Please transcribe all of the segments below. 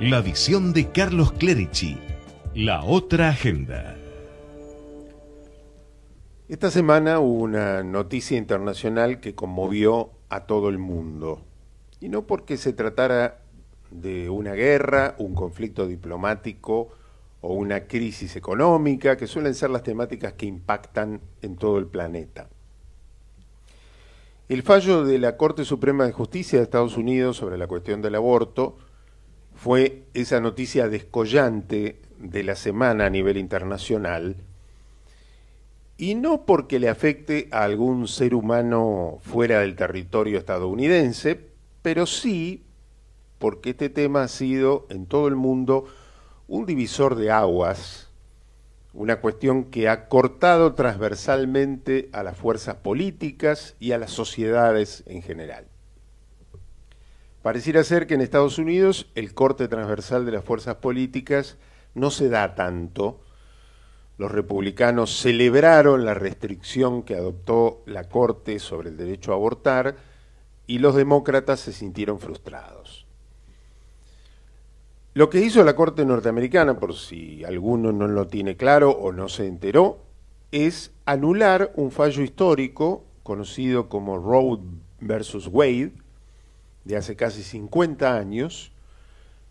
La visión de Carlos Clerici. La otra agenda. Esta semana hubo una noticia internacional que conmovió a todo el mundo. Y no porque se tratara de una guerra, un conflicto diplomático o una crisis económica, que suelen ser las temáticas que impactan en todo el planeta. El fallo de la Corte Suprema de Justicia de Estados Unidos sobre la cuestión del aborto fue esa noticia descollante de la semana a nivel internacional, y no porque le afecte a algún ser humano fuera del territorio estadounidense, pero sí porque este tema ha sido en todo el mundo un divisor de aguas, una cuestión que ha cortado transversalmente a las fuerzas políticas y a las sociedades en general. Pareciera ser que en Estados Unidos el corte transversal de las fuerzas políticas no se da tanto. Los republicanos celebraron la restricción que adoptó la Corte sobre el derecho a abortar y los demócratas se sintieron frustrados. Lo que hizo la Corte norteamericana, por si alguno no lo tiene claro o no se enteró, es anular un fallo histórico conocido como Roe versus Wade, de hace casi 50 años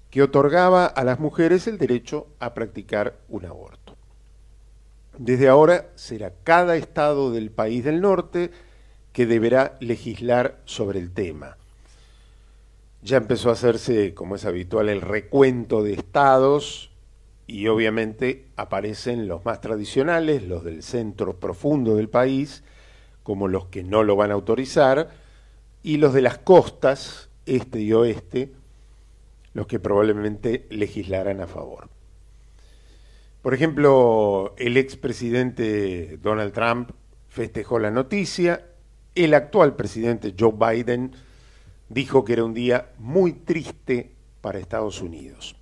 que otorgaba a las mujeres el derecho a practicar un aborto. Desde ahora será cada estado del país del norte que deberá legislar sobre el tema. Ya empezó a hacerse, como es habitual, el recuento de estados y obviamente aparecen los más tradicionales, los del centro profundo del país, como los que no lo van a autorizar, y los de las costas, este y oeste, los que probablemente legislarán a favor. Por ejemplo, el expresidente Donald Trump festejó la noticia, el actual presidente Joe Biden dijo que era un día muy triste para Estados Unidos.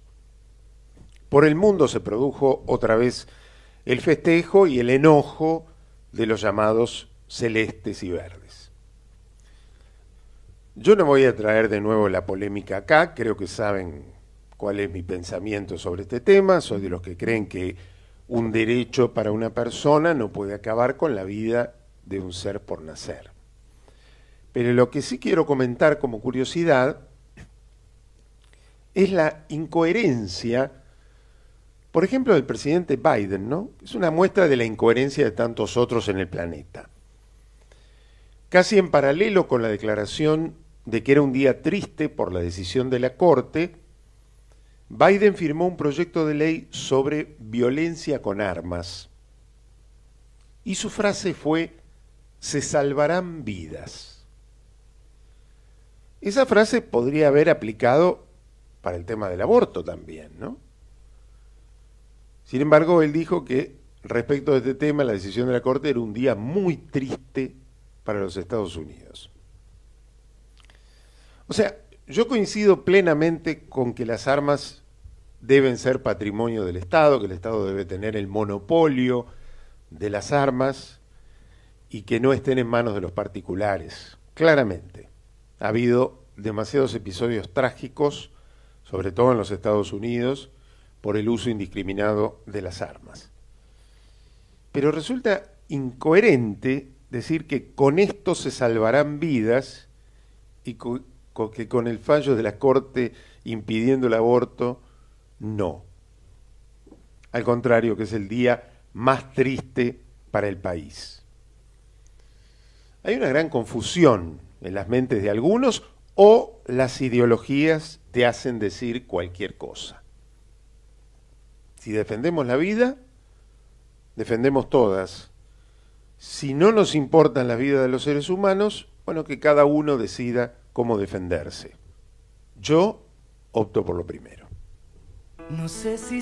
Por el mundo se produjo otra vez el festejo y el enojo de los llamados celestes y verdes. Yo no voy a traer de nuevo la polémica acá, creo que saben cuál es mi pensamiento sobre este tema, soy de los que creen que un derecho para una persona no puede acabar con la vida de un ser por nacer. Pero lo que sí quiero comentar como curiosidad es la incoherencia, por ejemplo, del presidente Biden, ¿no? Es una muestra de la incoherencia de tantos otros en el planeta. Casi en paralelo con la declaración de que era un día triste por la decisión de la Corte, Biden firmó un proyecto de ley sobre violencia con armas. Y su frase fue, se salvarán vidas. Esa frase podría haber aplicado para el tema del aborto también, ¿no? Sin embargo, él dijo que respecto a este tema, la decisión de la Corte era un día muy triste para los Estados Unidos. O sea, yo coincido plenamente con que las armas deben ser patrimonio del Estado, que el Estado debe tener el monopolio de las armas y que no estén en manos de los particulares. Claramente, ha habido demasiados episodios trágicos, sobre todo en los Estados Unidos, por el uso indiscriminado de las armas. Pero resulta incoherente decir que con esto se salvarán vidas y, que con el fallo de la Corte impidiendo el aborto, no. Al contrario, que es el día más triste para el país. Hay una gran confusión en las mentes de algunos o las ideologías te hacen decir cualquier cosa. Si defendemos la vida, defendemos todas. Si no nos importan las vidas de los seres humanos, bueno, que cada uno decida cómo defenderse. Yo opto por lo primero. No sé si